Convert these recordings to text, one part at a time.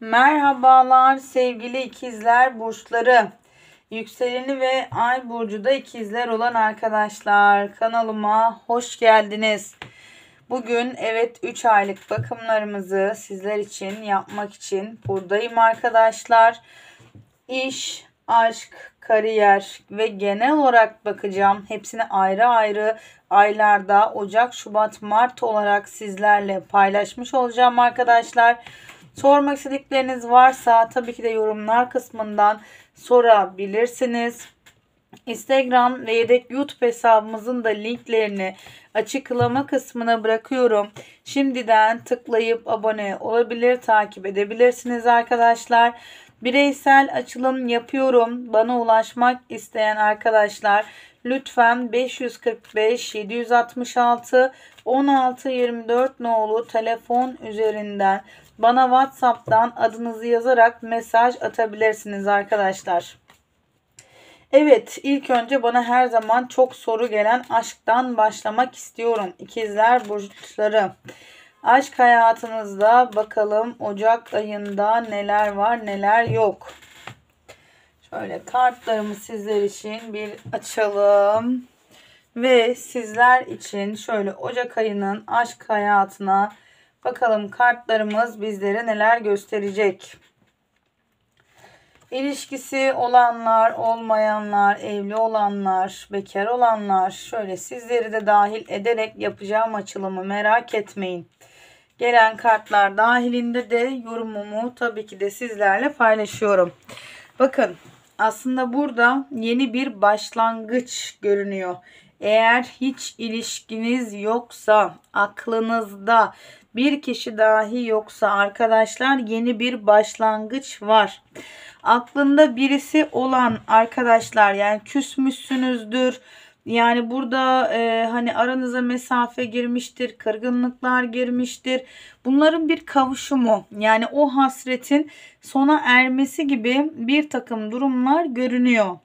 Merhabalar sevgili ikizler burçları. Yükseleni ve ay burcu da ikizler olan arkadaşlar kanalıma hoş geldiniz. Bugün evet 3 aylık bakımlarımızı sizler için yapmak için buradayım arkadaşlar. İş, aşk, kariyer ve genel olarak bakacağım. Hepsini ayrı ayrı aylarda Ocak, Şubat, Mart olarak sizlerle paylaşmış olacağım arkadaşlar. Arkadaşlar Sormak istedikleriniz varsa tabii ki de yorumlar kısmından sorabilirsiniz. Instagram ve yedek YouTube hesabımızın da linklerini açıklama kısmına bırakıyorum. Şimdiden tıklayıp abone olabilir, takip edebilirsiniz arkadaşlar. Bireysel açılım yapıyorum. Bana ulaşmak isteyen arkadaşlar lütfen 545 766 1624 nolu telefon üzerinden bana WhatsApp'tan adınızı yazarak mesaj atabilirsiniz arkadaşlar. Evet ilk önce bana her zaman çok soru gelen aşktan başlamak istiyorum. İkizler burçları. Aşk hayatınızda bakalım Ocak ayında neler var neler yok. Şöyle kartlarımı sizler için bir açalım. Ve sizler için şöyle Ocak ayının aşk hayatına Bakalım kartlarımız bizlere neler gösterecek. İlişkisi olanlar, olmayanlar, evli olanlar, bekar olanlar şöyle sizleri de dahil ederek yapacağım açılımı merak etmeyin. Gelen kartlar dahilinde de yorumumu tabii ki de sizlerle paylaşıyorum. Bakın aslında burada yeni bir başlangıç görünüyor. Eğer hiç ilişkiniz yoksa aklınızda bir kişi dahi yoksa arkadaşlar yeni bir başlangıç var. Aklında birisi olan arkadaşlar yani küsmüşsünüzdür. Yani burada e, hani aranıza mesafe girmiştir, kırgınlıklar girmiştir. Bunların bir kavuşumu yani o hasretin sona ermesi gibi bir takım durumlar görünüyor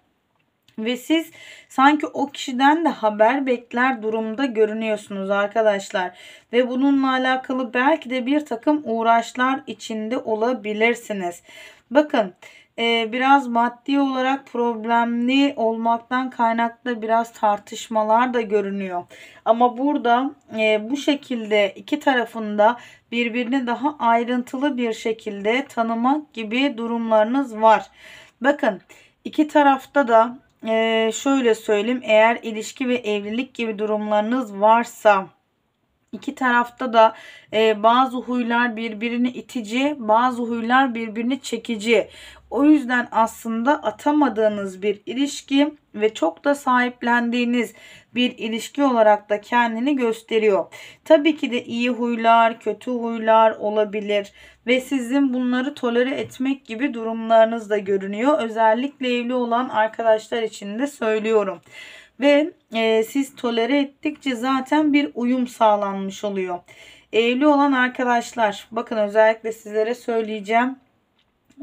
ve siz sanki o kişiden de haber bekler durumda görünüyorsunuz arkadaşlar ve bununla alakalı belki de bir takım uğraşlar içinde olabilirsiniz. Bakın e, biraz maddi olarak problemli olmaktan kaynaklı biraz tartışmalar da görünüyor. Ama burada e, bu şekilde iki tarafında birbirini daha ayrıntılı bir şekilde tanımak gibi durumlarınız var. Bakın iki tarafta da e, şöyle söyleyeyim. Eğer ilişki ve evlilik gibi durumlarınız varsa iki tarafta da e, bazı huylar birbirini itici, bazı huylar birbirini çekici. O yüzden aslında atamadığınız bir ilişki ve çok da sahiplendiğiniz bir ilişki olarak da kendini gösteriyor. Tabii ki de iyi huylar, kötü huylar olabilir ve sizin bunları tolere etmek gibi durumlarınız da görünüyor. Özellikle evli olan arkadaşlar için de söylüyorum ve e, siz tolere ettikçe zaten bir uyum sağlanmış oluyor. Evli olan arkadaşlar bakın özellikle sizlere söyleyeceğim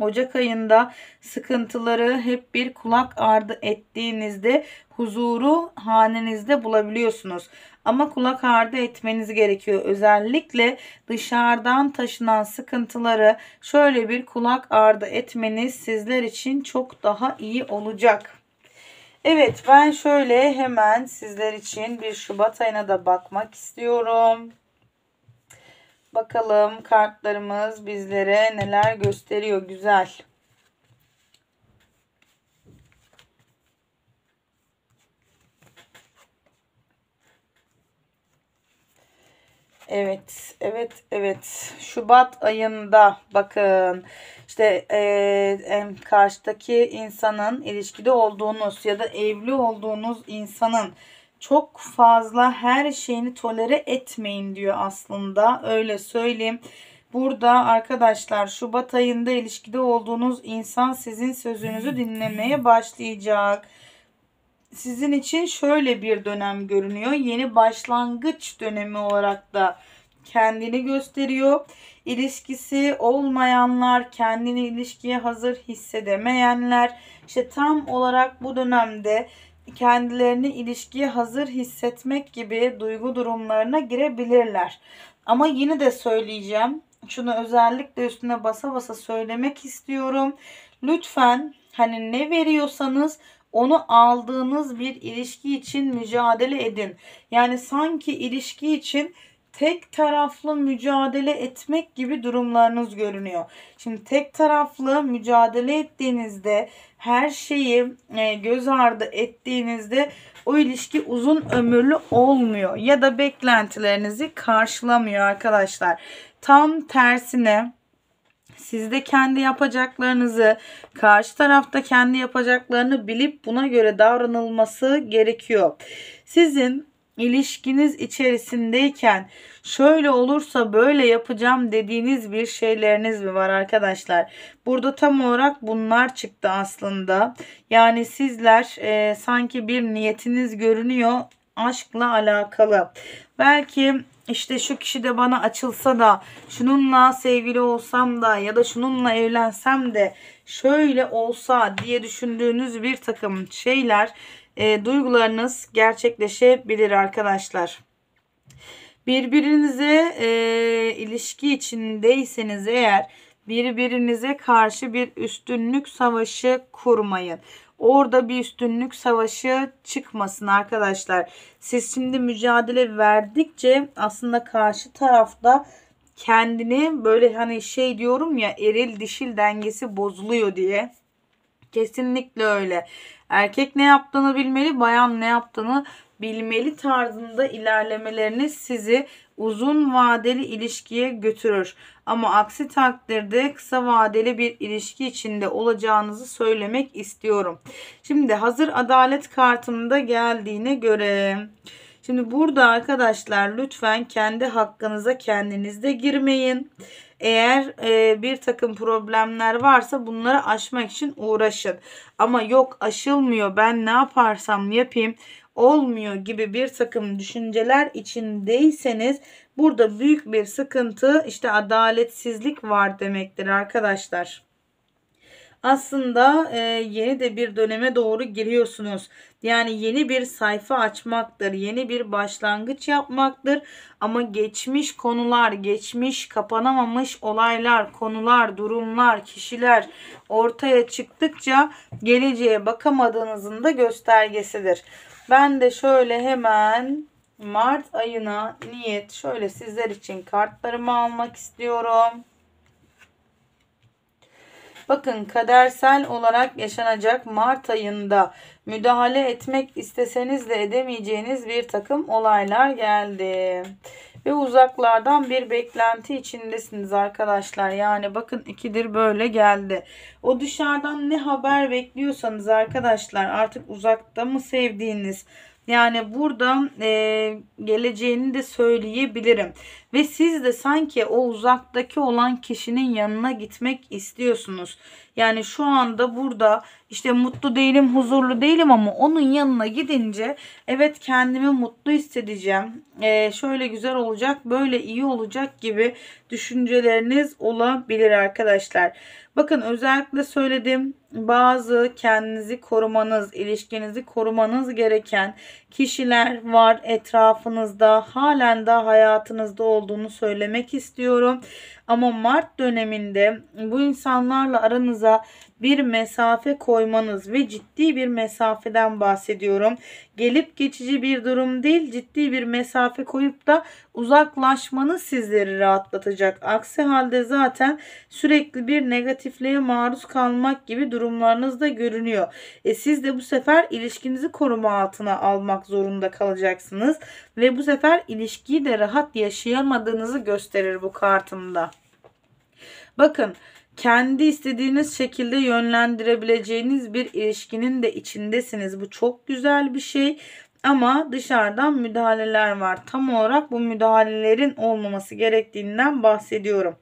Ocak ayında sıkıntıları hep bir kulak ardı ettiğinizde huzuru hanenizde bulabiliyorsunuz. Ama kulak ardı etmeniz gerekiyor. Özellikle dışarıdan taşınan sıkıntıları şöyle bir kulak ardı etmeniz sizler için çok daha iyi olacak. Evet ben şöyle hemen sizler için bir Şubat ayına da bakmak istiyorum. Bakalım kartlarımız bizlere neler gösteriyor. Güzel. Evet, evet, evet. Şubat ayında bakın işte e, karşıdaki insanın ilişkide olduğunuz ya da evli olduğunuz insanın çok fazla her şeyini tolere etmeyin diyor aslında. Öyle söyleyeyim. Burada arkadaşlar Şubat ayında ilişkide olduğunuz insan sizin sözünüzü dinlemeye başlayacak. Sizin için şöyle bir dönem görünüyor. Yeni başlangıç dönemi olarak da kendini gösteriyor. İlişkisi olmayanlar, kendini ilişkiye hazır hissedemeyenler işte tam olarak bu dönemde kendilerini ilişkiye hazır hissetmek gibi duygu durumlarına girebilirler. Ama yine de söyleyeceğim. Şunu özellikle üstüne basa basa söylemek istiyorum. Lütfen hani ne veriyorsanız onu aldığınız bir ilişki için mücadele edin. Yani sanki ilişki için tek taraflı mücadele etmek gibi durumlarınız görünüyor. Şimdi tek taraflı mücadele ettiğinizde her şeyi e, göz ardı ettiğinizde o ilişki uzun ömürlü olmuyor ya da beklentilerinizi karşılamıyor arkadaşlar. Tam tersine siz de kendi yapacaklarınızı, karşı tarafta kendi yapacaklarını bilip buna göre davranılması gerekiyor. Sizin ilişkiniz içerisindeyken şöyle olursa böyle yapacağım dediğiniz bir şeyleriniz mi var arkadaşlar? Burada tam olarak bunlar çıktı aslında. Yani sizler e, sanki bir niyetiniz görünüyor aşkla alakalı. Belki işte şu kişi de bana açılsa da şununla sevgili olsam da ya da şununla evlensem de şöyle olsa diye düşündüğünüz bir takım şeyler e, duygularınız gerçekleşebilir arkadaşlar. Birbirinize e, ilişki içindeyseniz eğer birbirinize karşı bir üstünlük savaşı kurmayın. Orada bir üstünlük savaşı çıkmasın arkadaşlar. Siz şimdi mücadele verdikçe aslında karşı tarafta kendini böyle hani şey diyorum ya eril dişil dengesi bozuluyor diye. Kesinlikle öyle. Erkek ne yaptığını bilmeli, bayan ne yaptığını bilmeli tarzında ilerlemelerini sizi uzun vadeli ilişkiye götürür. Ama aksi takdirde kısa vadeli bir ilişki içinde olacağınızı söylemek istiyorum. Şimdi hazır adalet kartımda geldiğine göre Şimdi burada arkadaşlar lütfen kendi hakkınıza kendinizde girmeyin. Eğer e, bir takım problemler varsa bunları aşmak için uğraşın. Ama yok aşılmıyor ben ne yaparsam yapayım olmuyor gibi bir takım düşünceler içindeyseniz burada büyük bir sıkıntı işte adaletsizlik var demektir arkadaşlar aslında e, yeni de bir döneme doğru giriyorsunuz. Yani yeni bir sayfa açmaktır, yeni bir başlangıç yapmaktır. Ama geçmiş konular, geçmiş kapanamamış olaylar, konular, durumlar, kişiler ortaya çıktıkça geleceğe bakamadığınızın da göstergesidir. Ben de şöyle hemen Mart ayına niyet şöyle sizler için kartlarımı almak istiyorum. Bakın kadersel olarak yaşanacak Mart ayında müdahale etmek isteseniz de edemeyeceğiniz bir takım olaylar geldi. Ve uzaklardan bir beklenti içindesiniz arkadaşlar. Yani bakın ikidir böyle geldi. O dışarıdan ne haber bekliyorsanız arkadaşlar artık uzakta mı sevdiğiniz yani burada e, geleceğini de söyleyebilirim. Ve siz de sanki o uzaktaki olan kişinin yanına gitmek istiyorsunuz. Yani şu anda burada işte mutlu değilim, huzurlu değilim ama onun yanına gidince evet kendimi mutlu hissedeceğim. E, şöyle güzel olacak, böyle iyi olacak gibi düşünceleriniz olabilir arkadaşlar. Bakın özellikle söyledim bazı kendinizi korumanız, ilişkinizi korumanız gereken kişiler var etrafınızda. Halen daha hayatınızda olduğunu söylemek istiyorum. Ama Mart döneminde bu insanlarla aranıza bir mesafe koymanız ve ciddi bir mesafeden bahsediyorum. Gelip geçici bir durum değil, ciddi bir mesafe koyup da uzaklaşmanız sizleri rahatlatacak. Aksi halde zaten sürekli bir negatifliğe maruz kalmak gibi durum durumlarınızda görünüyor. E siz de bu sefer ilişkinizi koruma altına almak zorunda kalacaksınız ve bu sefer ilişkiyi de rahat yaşayamadığınızı gösterir bu kartında. Bakın kendi istediğiniz şekilde yönlendirebileceğiniz bir ilişkinin de içindesiniz. Bu çok güzel bir şey ama dışarıdan müdahaleler var. Tam olarak bu müdahalelerin olmaması gerektiğinden bahsediyorum.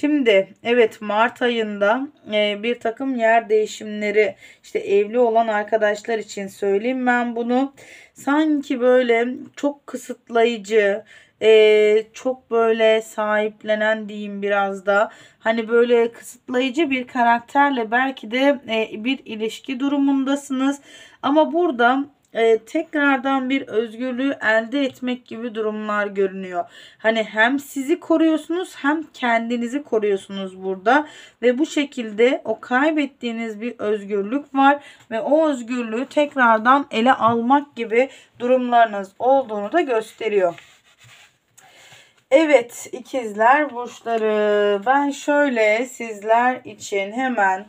Şimdi evet Mart ayında e, bir takım yer değişimleri işte evli olan arkadaşlar için söyleyeyim ben bunu. Sanki böyle çok kısıtlayıcı, e, çok böyle sahiplenen diyeyim biraz da. Hani böyle kısıtlayıcı bir karakterle belki de e, bir ilişki durumundasınız. Ama burada e, tekrardan bir özgürlüğü elde etmek gibi durumlar görünüyor. Hani hem sizi koruyorsunuz hem kendinizi koruyorsunuz burada ve bu şekilde o kaybettiğiniz bir özgürlük var ve o özgürlüğü tekrardan ele almak gibi durumlarınız olduğunu da gösteriyor. Evet ikizler burçları ben şöyle sizler için hemen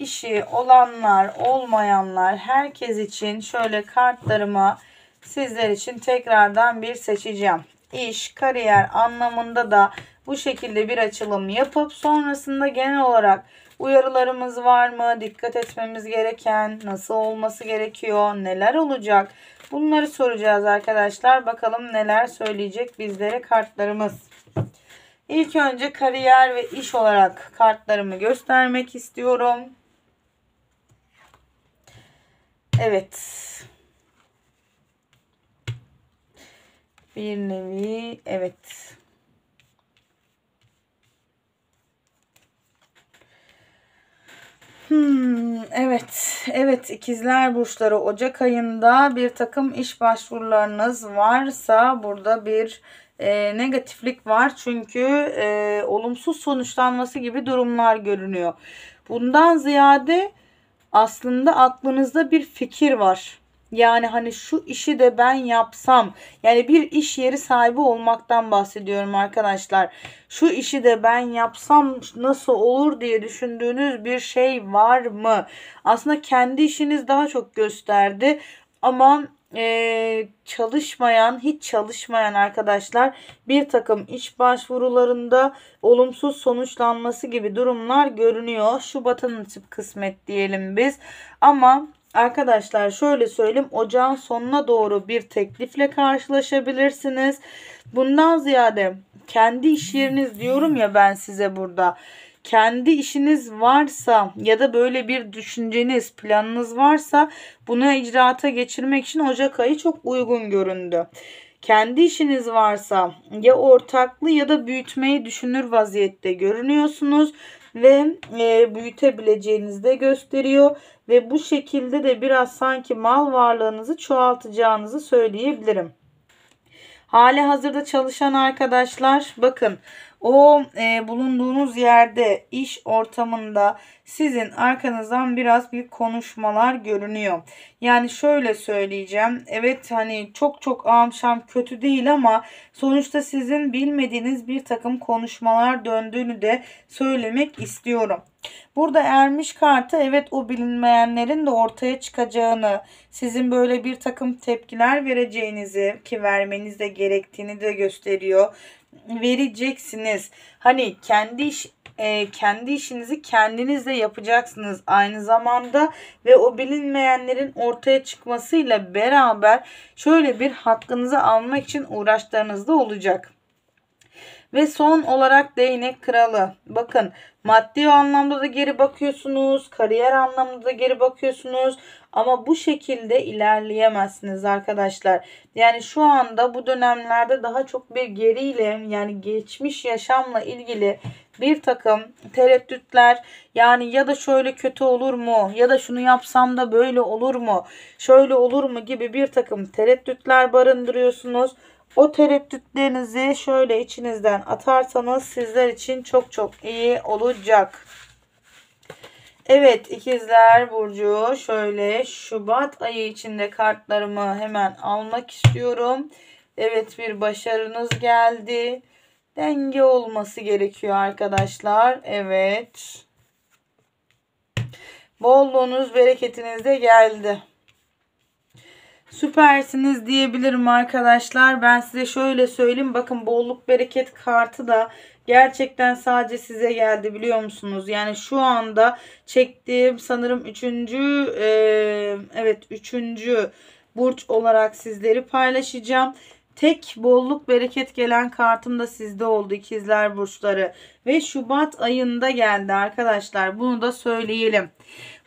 işi olanlar, olmayanlar herkes için şöyle kartlarımı sizler için tekrardan bir seçeceğim. İş, kariyer anlamında da bu şekilde bir açılım yapıp sonrasında genel olarak uyarılarımız var mı? Dikkat etmemiz gereken, nasıl olması gerekiyor, neler olacak? Bunları soracağız arkadaşlar. Bakalım neler söyleyecek bizlere kartlarımız. İlk önce kariyer ve iş olarak kartlarımı göstermek istiyorum. Evet. Bir nevi evet. Hmm, evet, evet ikizler burçları Ocak ayında bir takım iş başvurularınız varsa burada bir e, negatiflik var çünkü e, olumsuz sonuçlanması gibi durumlar görünüyor. Bundan ziyade aslında aklınızda bir fikir var. Yani hani şu işi de ben yapsam. Yani bir iş yeri sahibi olmaktan bahsediyorum arkadaşlar. Şu işi de ben yapsam nasıl olur diye düşündüğünüz bir şey var mı? Aslında kendi işiniz daha çok gösterdi. Ama e, çalışmayan, hiç çalışmayan arkadaşlar bir takım iş başvurularında olumsuz sonuçlanması gibi durumlar görünüyor. Şubat'ın nasip kısmet diyelim biz. Ama arkadaşlar şöyle söyleyeyim ocağın sonuna doğru bir teklifle karşılaşabilirsiniz. Bundan ziyade kendi iş yeriniz diyorum ya ben size burada kendi işiniz varsa ya da böyle bir düşünceniz, planınız varsa bunu icraata geçirmek için Ocak ayı çok uygun göründü. Kendi işiniz varsa ya ortaklı ya da büyütmeyi düşünür vaziyette görünüyorsunuz ve e, büyütebileceğinizi de gösteriyor ve bu şekilde de biraz sanki mal varlığınızı çoğaltacağınızı söyleyebilirim. Hali hazırda çalışan arkadaşlar bakın o e, bulunduğunuz yerde iş ortamında sizin arkanızdan biraz bir konuşmalar görünüyor. Yani şöyle söyleyeceğim. Evet hani çok çok amşam kötü değil ama sonuçta sizin bilmediğiniz bir takım konuşmalar döndüğünü de söylemek istiyorum. Burada ermiş kartı evet o bilinmeyenlerin de ortaya çıkacağını, sizin böyle bir takım tepkiler vereceğinizi ki vermeniz de gerektiğini de gösteriyor vereceksiniz. Hani kendi iş e, kendi işinizi kendinizle yapacaksınız aynı zamanda ve o bilinmeyenlerin ortaya çıkmasıyla beraber şöyle bir hakkınızı almak için uğraşlarınızda olacak. Ve son olarak değnek kralı. Bakın maddi anlamda da geri bakıyorsunuz. Kariyer anlamında da geri bakıyorsunuz. Ama bu şekilde ilerleyemezsiniz arkadaşlar. Yani şu anda bu dönemlerde daha çok bir geriyle yani geçmiş yaşamla ilgili bir takım tereddütler yani ya da şöyle kötü olur mu ya da şunu yapsam da böyle olur mu şöyle olur mu gibi bir takım tereddütler barındırıyorsunuz. O tereddütlerinizi şöyle içinizden atarsanız sizler için çok çok iyi olacak. Evet ikizler Burcu şöyle Şubat ayı içinde kartlarımı hemen almak istiyorum. Evet bir başarınız geldi. Denge olması gerekiyor arkadaşlar. Evet. Bolluğunuz bereketiniz de geldi. Süpersiniz diyebilirim arkadaşlar. Ben size şöyle söyleyeyim. Bakın bolluk bereket kartı da gerçekten sadece size geldi biliyor musunuz? Yani şu anda çektiğim sanırım üçüncü e, evet üçüncü burç olarak sizleri paylaşacağım. Tek bolluk bereket gelen kartım da sizde oldu ikizler burçları ve Şubat ayında geldi arkadaşlar bunu da söyleyelim.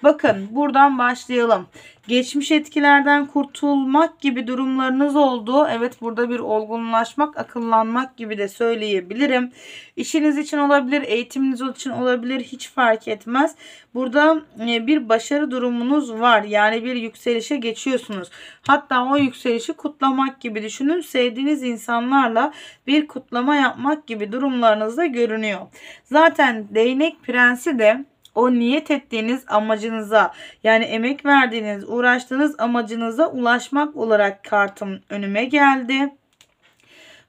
Bakın buradan başlayalım. Geçmiş etkilerden kurtulmak gibi durumlarınız oldu. Evet burada bir olgunlaşmak, akıllanmak gibi de söyleyebilirim. İşiniz için olabilir, eğitiminiz için olabilir hiç fark etmez. Burada e, bir başarı durumunuz var. Yani bir yükselişe geçiyorsunuz. Hatta o yükselişi kutlamak gibi düşünün. Sevdiğiniz insanlarla bir kutlama yapmak gibi durumlarınızda görünüyor. Zaten değnek prensi de o niyet ettiğiniz amacınıza yani emek verdiğiniz, uğraştığınız amacınıza ulaşmak olarak kartım önüme geldi.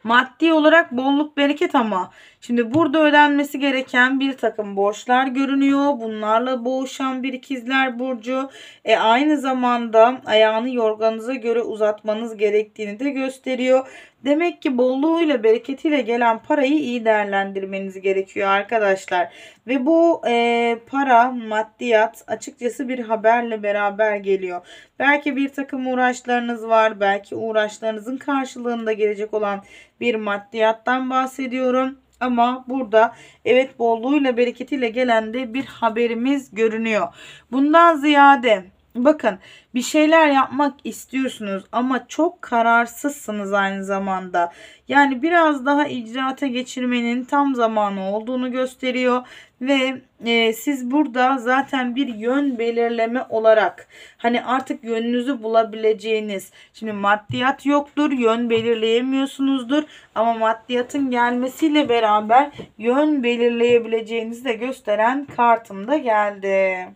Maddi olarak bolluk bereket ama Şimdi burada ödenmesi gereken bir takım borçlar görünüyor. Bunlarla boğuşan bir ikizler burcu. E aynı zamanda ayağını yorganınıza göre uzatmanız gerektiğini de gösteriyor. Demek ki bolluğuyla bereketiyle gelen parayı iyi değerlendirmeniz gerekiyor arkadaşlar. Ve bu e, para maddiyat açıkçası bir haberle beraber geliyor. Belki bir takım uğraşlarınız var. Belki uğraşlarınızın karşılığında gelecek olan bir maddiyattan bahsediyorum ama burada evet bolluğuyla bereketiyle gelen de bir haberimiz görünüyor. Bundan ziyade bakın bir şeyler yapmak istiyorsunuz ama çok kararsızsınız aynı zamanda. Yani biraz daha icraata geçirmenin tam zamanı olduğunu gösteriyor ve e, siz burada zaten bir yön belirleme olarak hani artık yönünüzü bulabileceğiniz şimdi maddiyat yoktur yön belirleyemiyorsunuzdur ama maddiyatın gelmesiyle beraber yön belirleyebileceğinizi de gösteren kartım da geldi.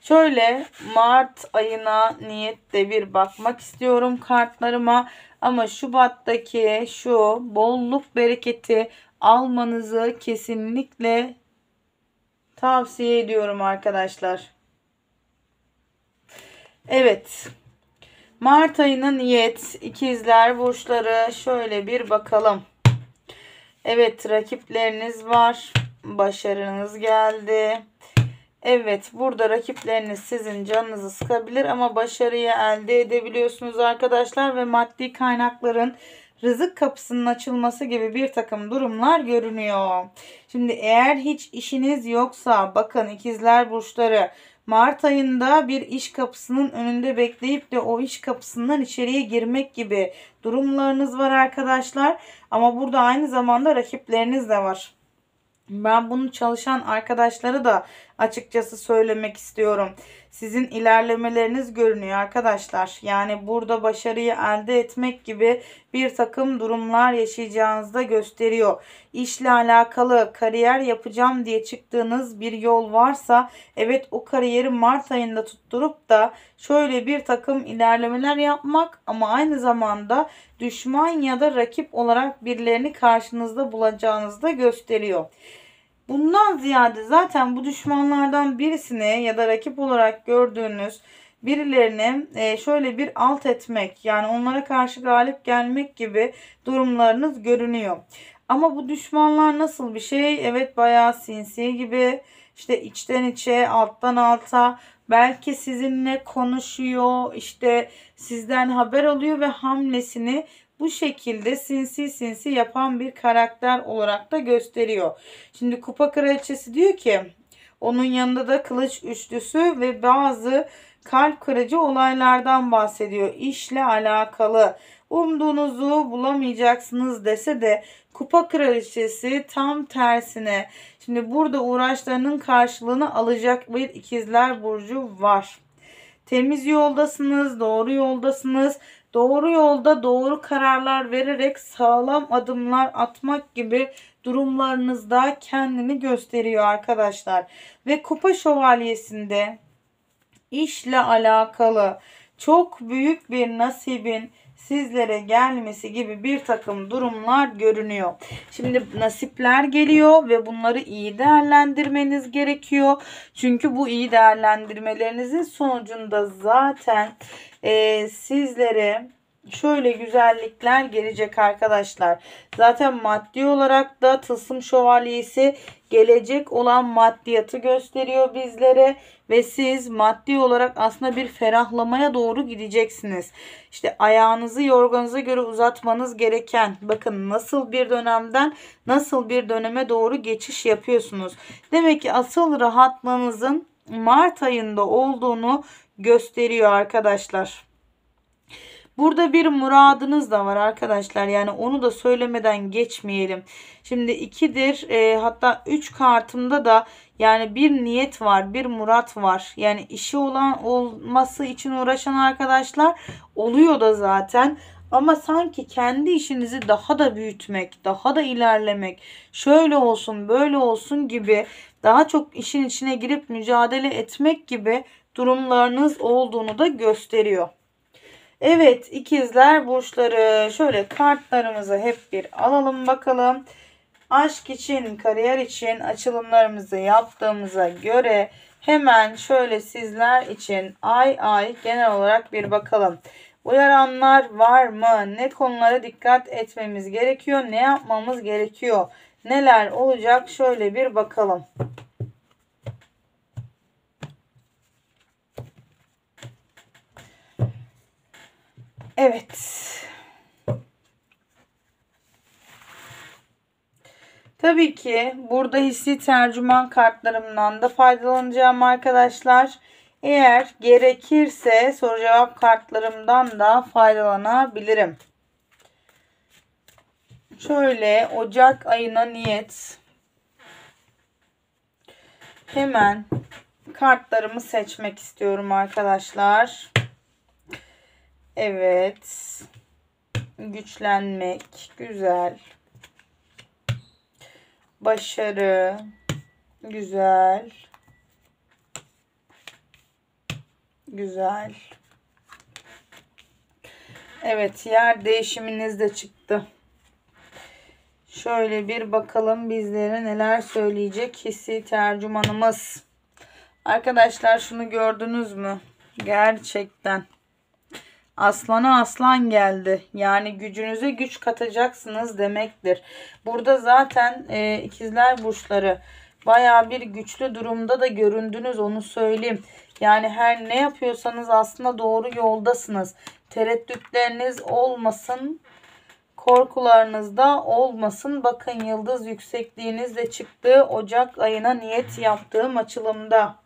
Şöyle Mart ayına niyetle bir bakmak istiyorum kartlarıma. Ama Şubat'taki şu bolluk bereketi almanızı kesinlikle tavsiye ediyorum arkadaşlar. Evet. Mart ayının yet ikizler burçları şöyle bir bakalım. Evet rakipleriniz var. Başarınız geldi. Evet burada rakipleriniz sizin canınızı sıkabilir ama başarıyı elde edebiliyorsunuz arkadaşlar ve maddi kaynakların rızık kapısının açılması gibi bir takım durumlar görünüyor. Şimdi eğer hiç işiniz yoksa bakın ikizler burçları Mart ayında bir iş kapısının önünde bekleyip de o iş kapısından içeriye girmek gibi durumlarınız var arkadaşlar. Ama burada aynı zamanda rakipleriniz de var. Ben bunu çalışan arkadaşlara da açıkçası söylemek istiyorum sizin ilerlemeleriniz görünüyor arkadaşlar. Yani burada başarıyı elde etmek gibi bir takım durumlar yaşayacağınızı da gösteriyor. İşle alakalı kariyer yapacağım diye çıktığınız bir yol varsa evet o kariyeri Mart ayında tutturup da şöyle bir takım ilerlemeler yapmak ama aynı zamanda düşman ya da rakip olarak birilerini karşınızda bulacağınızı da gösteriyor. Bundan ziyade zaten bu düşmanlardan birisini ya da rakip olarak gördüğünüz birilerini e, şöyle bir alt etmek yani onlara karşı galip gelmek gibi durumlarınız görünüyor. Ama bu düşmanlar nasıl bir şey? Evet bayağı sinsi gibi işte içten içe alttan alta belki sizinle konuşuyor işte sizden haber alıyor ve hamlesini bu şekilde sinsi sinsi yapan bir karakter olarak da gösteriyor. Şimdi kupa kraliçesi diyor ki onun yanında da kılıç üçlüsü ve bazı kalp kırıcı olaylardan bahsediyor. İşle alakalı umduğunuzu bulamayacaksınız dese de kupa kraliçesi tam tersine. Şimdi burada uğraşlarının karşılığını alacak bir ikizler burcu var. Temiz yoldasınız, doğru yoldasınız doğru yolda doğru kararlar vererek sağlam adımlar atmak gibi durumlarınızda kendini gösteriyor arkadaşlar. Ve kupa şövalyesinde işle alakalı çok büyük bir nasibin sizlere gelmesi gibi bir takım durumlar görünüyor. Şimdi nasipler geliyor ve bunları iyi değerlendirmeniz gerekiyor. Çünkü bu iyi değerlendirmelerinizin sonucunda zaten e, sizlere şöyle güzellikler gelecek arkadaşlar. Zaten maddi olarak da tılsım şövalyesi gelecek olan maddiyatı gösteriyor bizlere ve siz maddi olarak aslında bir ferahlamaya doğru gideceksiniz. İşte ayağınızı yorganınıza göre uzatmanız gereken bakın nasıl bir dönemden nasıl bir döneme doğru geçiş yapıyorsunuz. Demek ki asıl rahatlamanızın Mart ayında olduğunu gösteriyor arkadaşlar. Burada bir muradınız da var arkadaşlar. Yani onu da söylemeden geçmeyelim. Şimdi 2'dir e, ee, hatta 3 kartımda da yani bir niyet var, bir murat var. Yani işi olan olması için uğraşan arkadaşlar oluyor da zaten. Ama sanki kendi işinizi daha da büyütmek, daha da ilerlemek, şöyle olsun, böyle olsun gibi daha çok işin içine girip mücadele etmek gibi durumlarınız olduğunu da gösteriyor. Evet ikizler burçları şöyle kartlarımızı hep bir alalım bakalım. Aşk için, kariyer için açılımlarımızı yaptığımıza göre hemen şöyle sizler için ay ay genel olarak bir bakalım. Uyaranlar var mı? Ne konulara dikkat etmemiz gerekiyor? Ne yapmamız gerekiyor? Neler olacak? Şöyle bir bakalım. Evet. Tabii ki burada hissi tercüman kartlarımdan da faydalanacağım arkadaşlar. Eğer gerekirse soru cevap kartlarımdan da faydalanabilirim. Şöyle Ocak ayına niyet. Hemen kartlarımı seçmek istiyorum arkadaşlar. Evet. Güçlenmek. Güzel. Başarı. Güzel. Güzel. Evet yer değişiminiz de çıktı. Şöyle bir bakalım bizlere neler söyleyecek hissi tercümanımız. Arkadaşlar şunu gördünüz mü? Gerçekten Aslana aslan geldi. Yani gücünüze güç katacaksınız demektir. Burada zaten e, ikizler burçları baya bir güçlü durumda da göründünüz onu söyleyeyim. Yani her ne yapıyorsanız aslında doğru yoldasınız. Tereddütleriniz olmasın. Korkularınız da olmasın. Bakın yıldız yüksekliğinizle çıktığı Ocak ayına niyet yaptığım açılımda.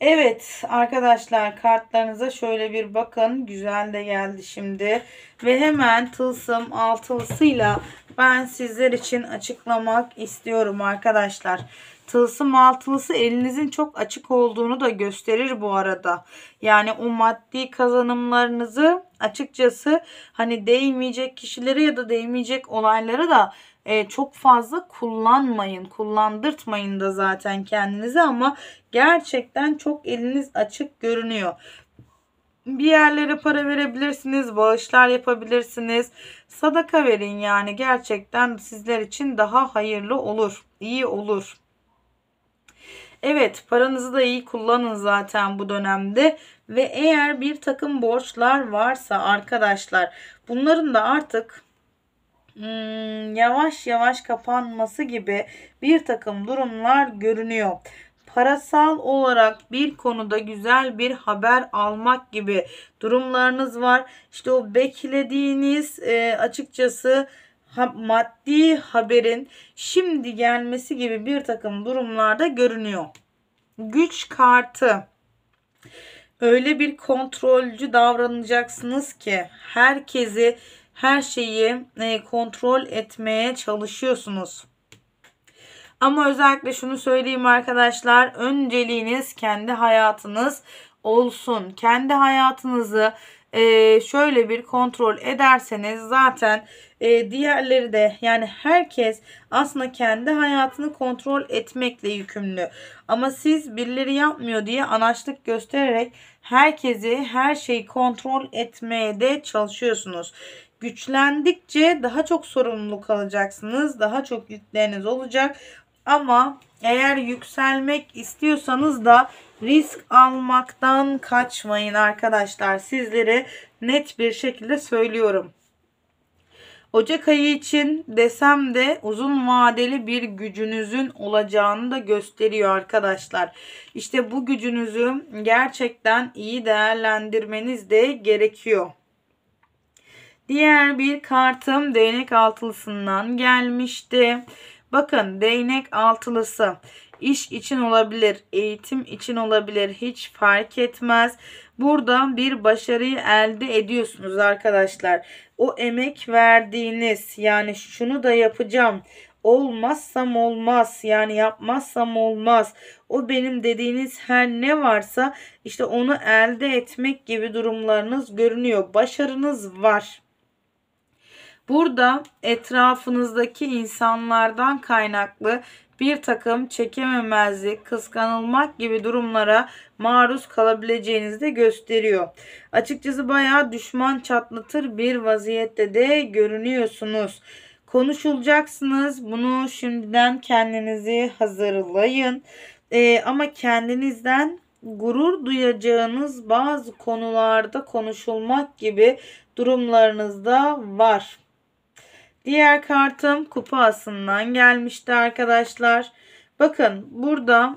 Evet arkadaşlar kartlarınıza şöyle bir bakın. Güzel de geldi şimdi. Ve hemen tılsım altılısıyla ben sizler için açıklamak istiyorum arkadaşlar. Tılsım altılısı elinizin çok açık olduğunu da gösterir bu arada. Yani o maddi kazanımlarınızı açıkçası hani değmeyecek kişilere ya da değmeyecek olaylara da e, çok fazla kullanmayın. Kullandırtmayın da zaten kendinizi ama gerçekten çok eliniz açık görünüyor. Bir yerlere para verebilirsiniz, bağışlar yapabilirsiniz. Sadaka verin yani gerçekten sizler için daha hayırlı olur, iyi olur. Evet paranızı da iyi kullanın zaten bu dönemde ve eğer bir takım borçlar varsa arkadaşlar bunların da artık hmm, yavaş yavaş kapanması gibi bir takım durumlar görünüyor parasal olarak bir konuda güzel bir haber almak gibi durumlarınız var. İşte o beklediğiniz e, açıkçası ha, maddi haberin şimdi gelmesi gibi bir takım durumlarda görünüyor. Güç kartı. Öyle bir kontrolcü davranacaksınız ki herkesi her şeyi e, kontrol etmeye çalışıyorsunuz. Ama özellikle şunu söyleyeyim arkadaşlar. Önceliğiniz kendi hayatınız olsun. Kendi hayatınızı e, şöyle bir kontrol ederseniz zaten e, diğerleri de yani herkes aslında kendi hayatını kontrol etmekle yükümlü. Ama siz birileri yapmıyor diye anaçlık göstererek herkesi her şeyi kontrol etmeye de çalışıyorsunuz güçlendikçe daha çok sorumluluk alacaksınız. Daha çok yükleriniz olacak. Ama eğer yükselmek istiyorsanız da risk almaktan kaçmayın arkadaşlar. Sizlere net bir şekilde söylüyorum. Ocak ayı için desem de uzun vadeli bir gücünüzün olacağını da gösteriyor arkadaşlar. İşte bu gücünüzü gerçekten iyi değerlendirmeniz de gerekiyor. Diğer bir kartım değnek altılısından gelmişti. Bakın değnek altılısı iş için olabilir, eğitim için olabilir hiç fark etmez. Burada bir başarıyı elde ediyorsunuz arkadaşlar. O emek verdiğiniz yani şunu da yapacağım. Olmazsam olmaz yani yapmazsam olmaz. O benim dediğiniz her ne varsa işte onu elde etmek gibi durumlarınız görünüyor. Başarınız var. Burada etrafınızdaki insanlardan kaynaklı bir takım çekememezlik, kıskanılmak gibi durumlara maruz kalabileceğinizi de gösteriyor. Açıkçası bayağı düşman çatlatır bir vaziyette de görünüyorsunuz. Konuşulacaksınız. Bunu şimdiden kendinizi hazırlayın. Ee, ama kendinizden gurur duyacağınız bazı konularda konuşulmak gibi durumlarınız da var. Diğer kartım kupa asından gelmişti arkadaşlar. Bakın burada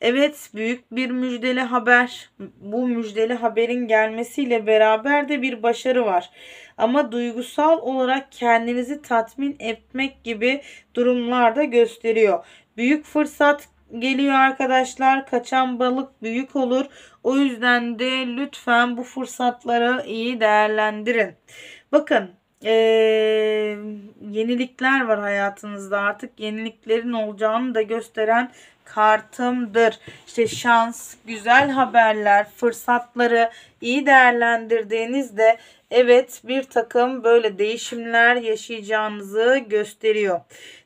evet büyük bir müjdeli haber. Bu müjdeli haberin gelmesiyle beraber de bir başarı var. Ama duygusal olarak kendinizi tatmin etmek gibi durumlarda gösteriyor. Büyük fırsat geliyor arkadaşlar. Kaçan balık büyük olur. O yüzden de lütfen bu fırsatları iyi değerlendirin. Bakın e, yenilikler var hayatınızda artık yeniliklerin olacağını da gösteren kartımdır. İşte şans, güzel haberler, fırsatları iyi değerlendirdiğinizde evet bir takım böyle değişimler yaşayacağınızı gösteriyor.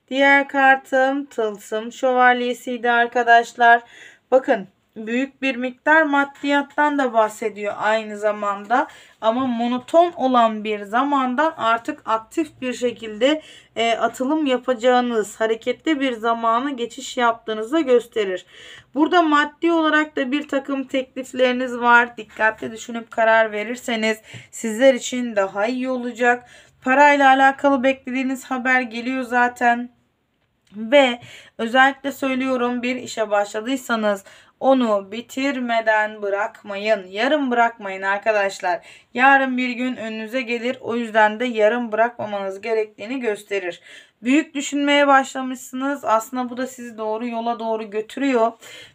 Diğer kartım tılsım şövalyesiydi arkadaşlar. Bakın büyük bir miktar maddiyattan da bahsediyor aynı zamanda. Ama monoton olan bir zamandan artık aktif bir şekilde e, atılım yapacağınız, hareketli bir zamanı geçiş yaptığınızı gösterir. Burada maddi olarak da bir takım teklifleriniz var. Dikkatli düşünüp karar verirseniz sizler için daha iyi olacak. Parayla alakalı beklediğiniz haber geliyor zaten. Ve özellikle söylüyorum bir işe başladıysanız onu bitirmeden bırakmayın. Yarım bırakmayın arkadaşlar. Yarın bir gün önünüze gelir. O yüzden de yarım bırakmamanız gerektiğini gösterir. Büyük düşünmeye başlamışsınız. Aslında bu da sizi doğru yola doğru götürüyor.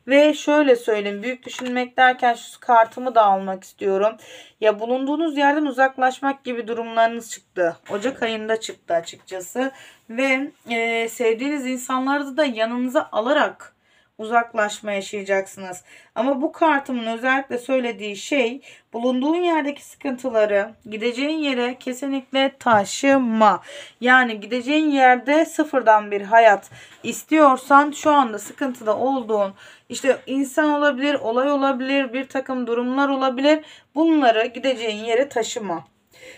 Ve şöyle söyleyeyim. Büyük düşünmek derken şu kartımı da almak istiyorum. Ya bulunduğunuz yerden uzaklaşmak gibi durumlarınız çıktı. Ocak ayında çıktı açıkçası. Ve e, sevdiğiniz insanları da yanınıza alarak uzaklaşma yaşayacaksınız. Ama bu kartımın özellikle söylediği şey bulunduğun yerdeki sıkıntıları gideceğin yere kesinlikle taşıma. Yani gideceğin yerde sıfırdan bir hayat istiyorsan şu anda sıkıntıda olduğun işte insan olabilir, olay olabilir, bir takım durumlar olabilir. Bunları gideceğin yere taşıma.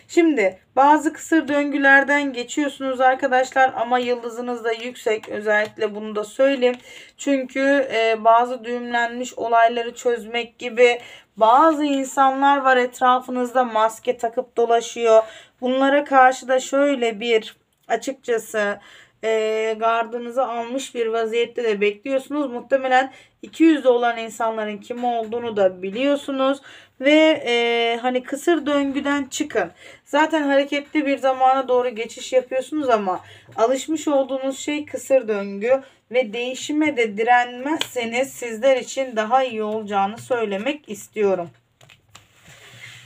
Şimdi bazı kısır döngülerden geçiyorsunuz arkadaşlar ama yıldızınız da yüksek. Özellikle bunu da söyleyeyim. Çünkü e, bazı düğümlenmiş olayları çözmek gibi bazı insanlar var etrafınızda maske takıp dolaşıyor. Bunlara karşı da şöyle bir açıkçası e, gardınızı almış bir vaziyette de bekliyorsunuz. Muhtemelen 200'de olan insanların kim olduğunu da biliyorsunuz ve e, hani kısır döngüden çıkın. Zaten hareketli bir zamana doğru geçiş yapıyorsunuz ama alışmış olduğunuz şey kısır döngü ve değişime de direnmezseniz sizler için daha iyi olacağını söylemek istiyorum.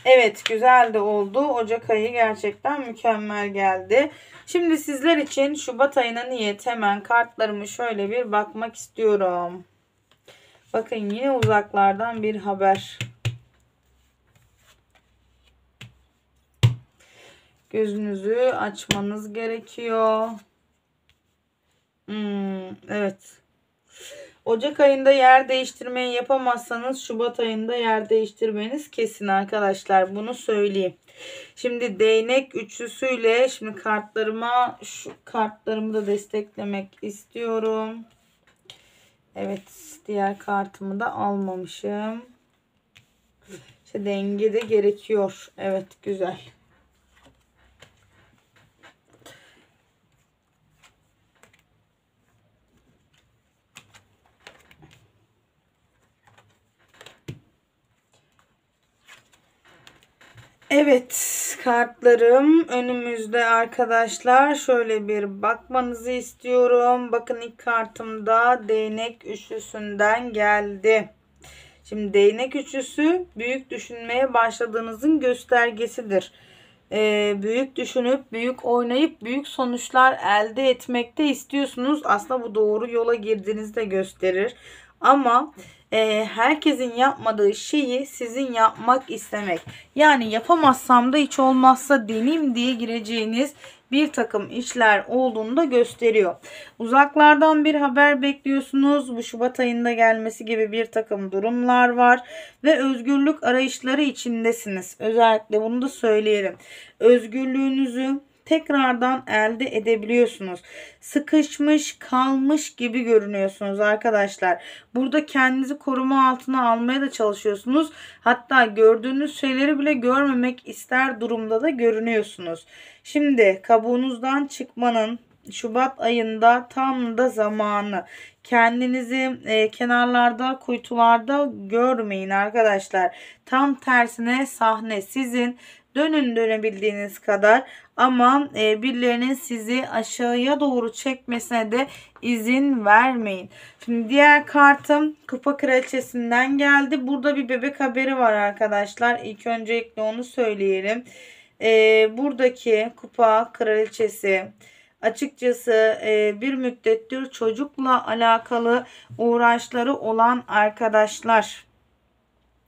Evet güzel de oldu. Ocak ayı gerçekten mükemmel geldi. Şimdi sizler için Şubat ayına niyet hemen kartlarımı şöyle bir bakmak istiyorum. Bakın yine uzaklardan bir haber. Gözünüzü açmanız gerekiyor. Hmm, evet. Ocak ayında yer değiştirmeyi yapamazsanız Şubat ayında yer değiştirmeniz kesin arkadaşlar. Bunu söyleyeyim. Şimdi değnek üçlüsüyle şimdi kartlarıma şu kartlarımı da desteklemek istiyorum. Evet diğer kartımı da almamışım. İşte denge de gerekiyor. Evet güzel. Evet kartlarım önümüzde arkadaşlar. Şöyle bir bakmanızı istiyorum. Bakın ilk kartımda değnek üçlüsünden geldi. Şimdi değnek üçlüsü büyük düşünmeye başladığınızın göstergesidir. Ee, büyük düşünüp büyük oynayıp büyük sonuçlar elde etmekte istiyorsunuz. Aslında bu doğru yola girdiğinizi de gösterir. Ama e, herkesin yapmadığı şeyi sizin yapmak istemek. Yani yapamazsam da hiç olmazsa deneyim diye gireceğiniz bir takım işler olduğunu da gösteriyor. Uzaklardan bir haber bekliyorsunuz. Bu Şubat ayında gelmesi gibi bir takım durumlar var. Ve özgürlük arayışları içindesiniz. Özellikle bunu da söyleyelim. Özgürlüğünüzü tekrardan elde edebiliyorsunuz. Sıkışmış kalmış gibi görünüyorsunuz arkadaşlar. Burada kendinizi koruma altına almaya da çalışıyorsunuz. Hatta gördüğünüz şeyleri bile görmemek ister durumda da görünüyorsunuz. Şimdi kabuğunuzdan çıkmanın Şubat ayında tam da zamanı. Kendinizi e, kenarlarda, kuytularda görmeyin arkadaşlar. Tam tersine sahne sizin dönün dönebildiğiniz kadar ama e, birilerinin sizi aşağıya doğru çekmesine de izin vermeyin. Şimdi diğer kartım kupa kraliçesinden geldi. Burada bir bebek haberi var arkadaşlar. İlk öncelikle onu söyleyelim. E, buradaki kupa kraliçesi açıkçası e, bir müddettir çocukla alakalı uğraşları olan arkadaşlar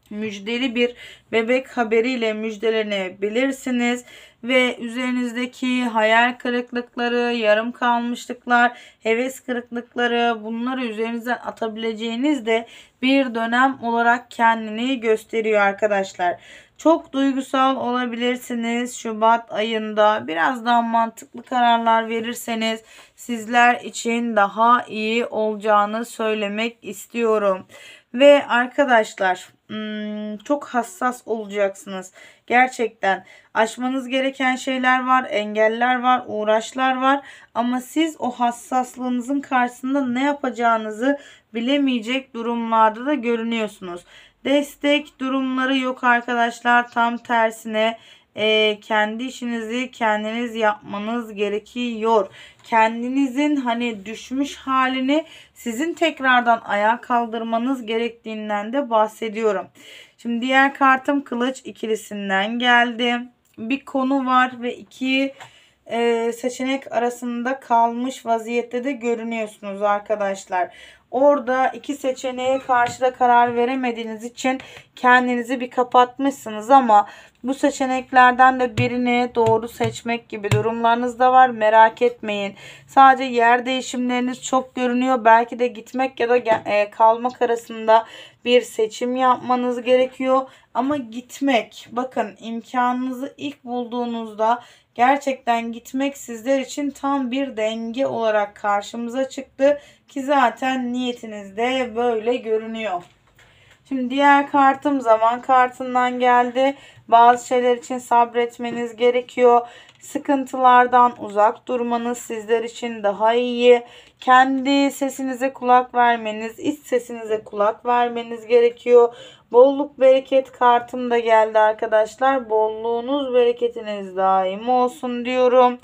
müjdeli bir bebek haberiyle müjdelenebilirsiniz ve üzerinizdeki hayal kırıklıkları, yarım kalmışlıklar, heves kırıklıkları bunları üzerinizden atabileceğiniz de bir dönem olarak kendini gösteriyor arkadaşlar. Çok duygusal olabilirsiniz Şubat ayında. Biraz daha mantıklı kararlar verirseniz sizler için daha iyi olacağını söylemek istiyorum. Ve arkadaşlar Hmm, çok hassas olacaksınız. Gerçekten aşmanız gereken şeyler var, engeller var, uğraşlar var ama siz o hassaslığınızın karşısında ne yapacağınızı bilemeyecek durumlarda da görünüyorsunuz. Destek durumları yok arkadaşlar. Tam tersine ee, kendi işinizi kendiniz yapmanız gerekiyor. Kendinizin hani düşmüş halini sizin tekrardan ayağa kaldırmanız gerektiğinden de bahsediyorum. Şimdi diğer kartım kılıç ikilisinden geldi. Bir konu var ve iki e, seçenek arasında kalmış vaziyette de görünüyorsunuz arkadaşlar. Orada iki seçeneğe karşı da karar veremediğiniz için kendinizi bir kapatmışsınız ama bu seçeneklerden de birini doğru seçmek gibi durumlarınız da var. Merak etmeyin. Sadece yer değişimleriniz çok görünüyor. Belki de gitmek ya da e, kalmak arasında bir seçim yapmanız gerekiyor. Ama gitmek bakın imkanınızı ilk bulduğunuzda gerçekten gitmek sizler için tam bir denge olarak karşımıza çıktı. Ki zaten niyetinizde böyle görünüyor. Şimdi diğer kartım zaman kartından geldi. Bazı şeyler için sabretmeniz gerekiyor. Sıkıntılardan uzak durmanız sizler için daha iyi. Kendi sesinize kulak vermeniz, iç sesinize kulak vermeniz gerekiyor. Bolluk bereket kartım da geldi arkadaşlar. Bolluğunuz bereketiniz daim olsun diyorum.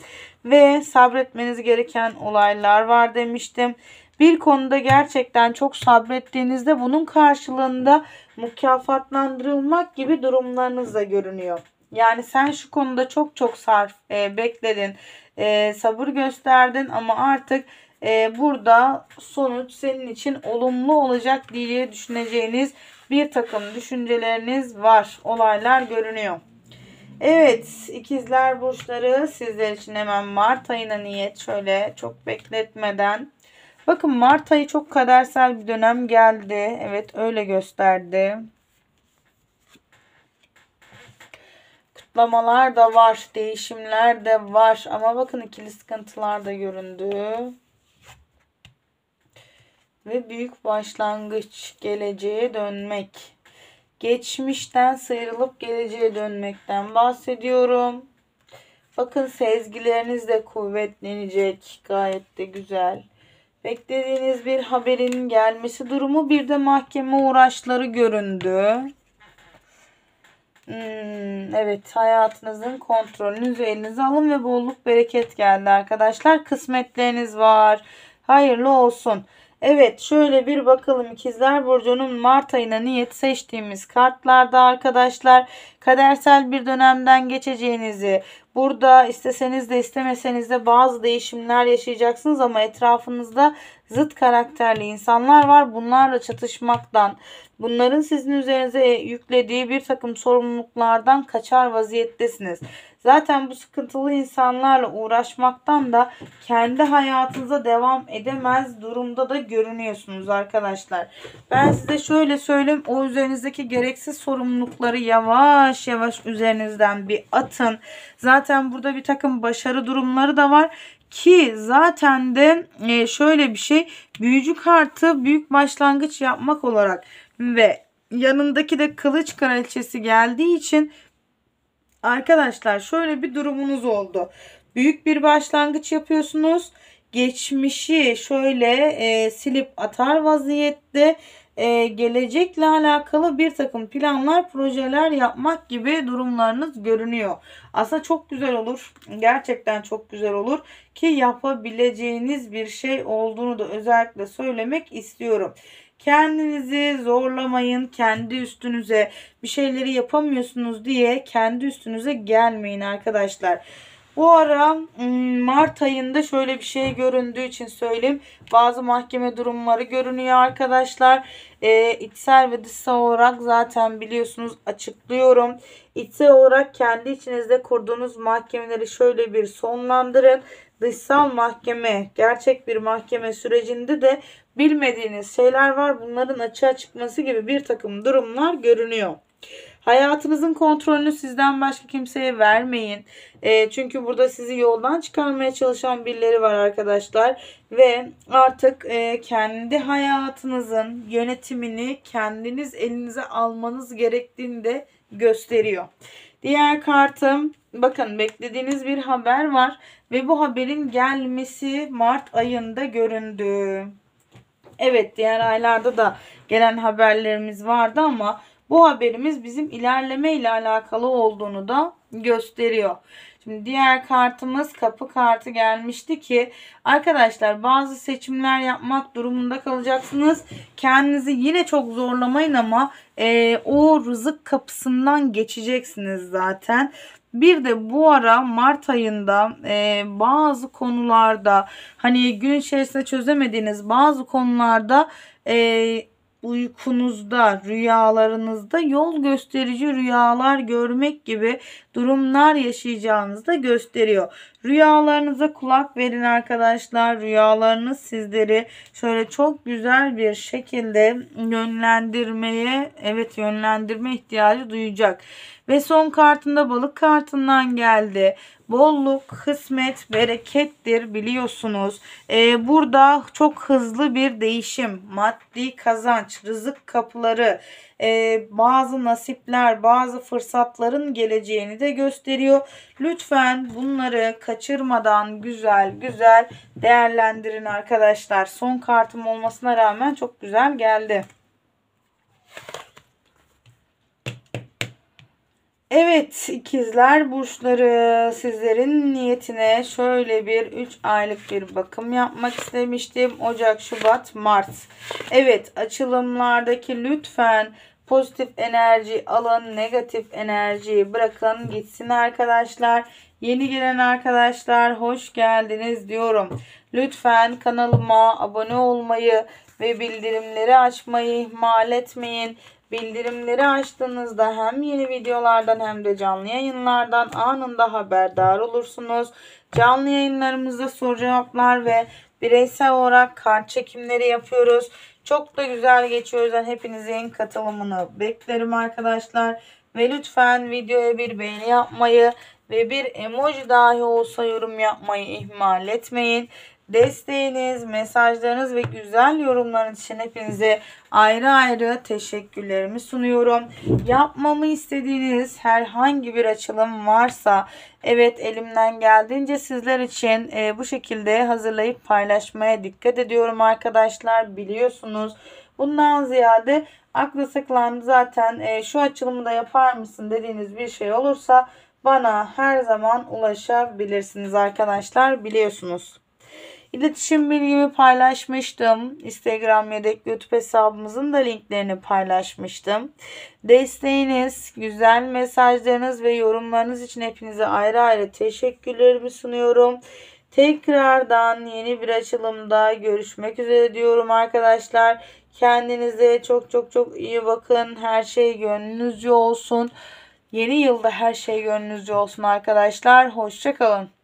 Ve sabretmeniz gereken olaylar var demiştim. Bir konuda gerçekten çok sabrettiğinizde bunun karşılığında mükafatlandırılmak gibi durumlarınız da görünüyor. Yani sen şu konuda çok çok sarf e, bekledin, e, sabır gösterdin ama artık e, burada sonuç senin için olumlu olacak diye düşüneceğiniz bir takım düşünceleriniz var. Olaylar görünüyor. Evet ikizler burçları sizler için hemen Mart ayına niyet şöyle çok bekletmeden Bakın Mart ayı çok kadersel bir dönem geldi. Evet öyle gösterdi. Kutlamalar da var. Değişimler de var. Ama bakın ikili sıkıntılar da göründü. Ve büyük başlangıç. Geleceğe dönmek. Geçmişten sıyrılıp geleceğe dönmekten bahsediyorum. Bakın sezgileriniz de kuvvetlenecek. Gayet de güzel. Beklediğiniz bir haberin gelmesi durumu bir de mahkeme uğraşları göründü. Hmm, evet hayatınızın kontrolünüzü elinize alın ve bolluk bereket geldi arkadaşlar. Kısmetleriniz var. Hayırlı olsun. Evet şöyle bir bakalım ikizler burcunun Mart ayına niyet seçtiğimiz kartlarda arkadaşlar kadersel bir dönemden geçeceğinizi Burada isteseniz de istemeseniz de bazı değişimler yaşayacaksınız ama etrafınızda zıt karakterli insanlar var. Bunlarla çatışmaktan, bunların sizin üzerinize yüklediği bir takım sorumluluklardan kaçar vaziyettesiniz. Zaten bu sıkıntılı insanlarla uğraşmaktan da kendi hayatınıza devam edemez durumda da görünüyorsunuz arkadaşlar. Ben size şöyle söyleyeyim. O üzerinizdeki gereksiz sorumlulukları yavaş yavaş üzerinizden bir atın. Zaten burada bir takım başarı durumları da var ki zaten de e, şöyle bir şey büyücü kartı büyük başlangıç yapmak olarak ve yanındaki de kılıç kraliçesi geldiği için Arkadaşlar şöyle bir durumunuz oldu. Büyük bir başlangıç yapıyorsunuz. Geçmişi şöyle e, silip atar vaziyette e, gelecekle alakalı bir takım planlar, projeler yapmak gibi durumlarınız görünüyor. Aslında çok güzel olur. Gerçekten çok güzel olur ki yapabileceğiniz bir şey olduğunu da özellikle söylemek istiyorum. Kendinizi zorlamayın. Kendi üstünüze bir şeyleri yapamıyorsunuz diye kendi üstünüze gelmeyin arkadaşlar. Bu ara ıı, Mart ayında şöyle bir şey göründüğü için söyleyeyim. Bazı mahkeme durumları görünüyor arkadaşlar. E, içsel ve dışsal olarak zaten biliyorsunuz açıklıyorum. İçsel olarak kendi içinizde kurduğunuz mahkemeleri şöyle bir sonlandırın. Dışsal mahkeme gerçek bir mahkeme sürecinde de bilmediğiniz şeyler var. Bunların açığa çıkması gibi bir takım durumlar görünüyor. Hayatınızın kontrolünü sizden başka kimseye vermeyin. E, çünkü burada sizi yoldan çıkarmaya çalışan birileri var arkadaşlar. Ve artık e, kendi hayatınızın yönetimini kendiniz elinize almanız gerektiğini de gösteriyor. Diğer kartım bakın beklediğiniz bir haber var ve bu haberin gelmesi Mart ayında göründü. Evet diğer aylarda da gelen haberlerimiz vardı ama bu haberimiz bizim ilerleme ile alakalı olduğunu da gösteriyor. Şimdi diğer kartımız kapı kartı gelmişti ki arkadaşlar bazı seçimler yapmak durumunda kalacaksınız. Kendinizi yine çok zorlamayın ama e, o rızık kapısından geçeceksiniz zaten. Bir de bu ara Mart ayında e, bazı konularda hani gün içerisinde çözemediğiniz bazı konularda e, uykunuzda, rüyalarınızda yol gösterici rüyalar görmek gibi durumlar yaşayacağınızı da gösteriyor. Rüyalarınıza kulak verin arkadaşlar. Rüyalarınız sizleri şöyle çok güzel bir şekilde yönlendirmeye, evet yönlendirme ihtiyacı duyacak. Ve son kartında balık kartından geldi. Bolluk, kısmet, berekettir biliyorsunuz. Ee, burada çok hızlı bir değişim, maddi kazanç, rızık kapıları, e, bazı nasipler, bazı fırsatların geleceğini de gösteriyor. Lütfen bunları kaçırmadan güzel güzel değerlendirin arkadaşlar. Son kartım olmasına rağmen çok güzel geldi. Evet ikizler burçları sizlerin niyetine şöyle bir 3 aylık bir bakım yapmak istemiştim. Ocak, Şubat, Mart. Evet açılımlardaki lütfen pozitif enerji alın, negatif enerjiyi bırakın gitsin arkadaşlar. Yeni gelen arkadaşlar hoş geldiniz diyorum. Lütfen kanalıma abone olmayı ve bildirimleri açmayı ihmal etmeyin. Bildirimleri açtığınızda hem yeni videolardan hem de canlı yayınlardan anında haberdar olursunuz. Canlı yayınlarımızda soru cevaplar ve bireysel olarak kart çekimleri yapıyoruz. Çok da güzel geçiyor. O yüzden hepinizin katılımını beklerim arkadaşlar. Ve lütfen videoya bir beğeni yapmayı ve bir emoji dahi olsa yorum yapmayı ihmal etmeyin desteğiniz, mesajlarınız ve güzel yorumlarınız için hepinize ayrı ayrı teşekkürlerimi sunuyorum. Yapmamı istediğiniz herhangi bir açılım varsa evet elimden geldiğince sizler için e, bu şekilde hazırlayıp paylaşmaya dikkat ediyorum arkadaşlar biliyorsunuz. Bundan ziyade aklı saklandı zaten e, şu açılımı da yapar mısın dediğiniz bir şey olursa bana her zaman ulaşabilirsiniz arkadaşlar biliyorsunuz. İletişim bilgimi paylaşmıştım. Instagram yedek YouTube hesabımızın da linklerini paylaşmıştım. Desteğiniz, güzel mesajlarınız ve yorumlarınız için hepinize ayrı ayrı teşekkürlerimi sunuyorum. Tekrardan yeni bir açılımda görüşmek üzere diyorum arkadaşlar. Kendinize çok çok çok iyi bakın. Her şey gönlünüzce olsun. Yeni yılda her şey gönlünüzce olsun arkadaşlar. Hoşçakalın.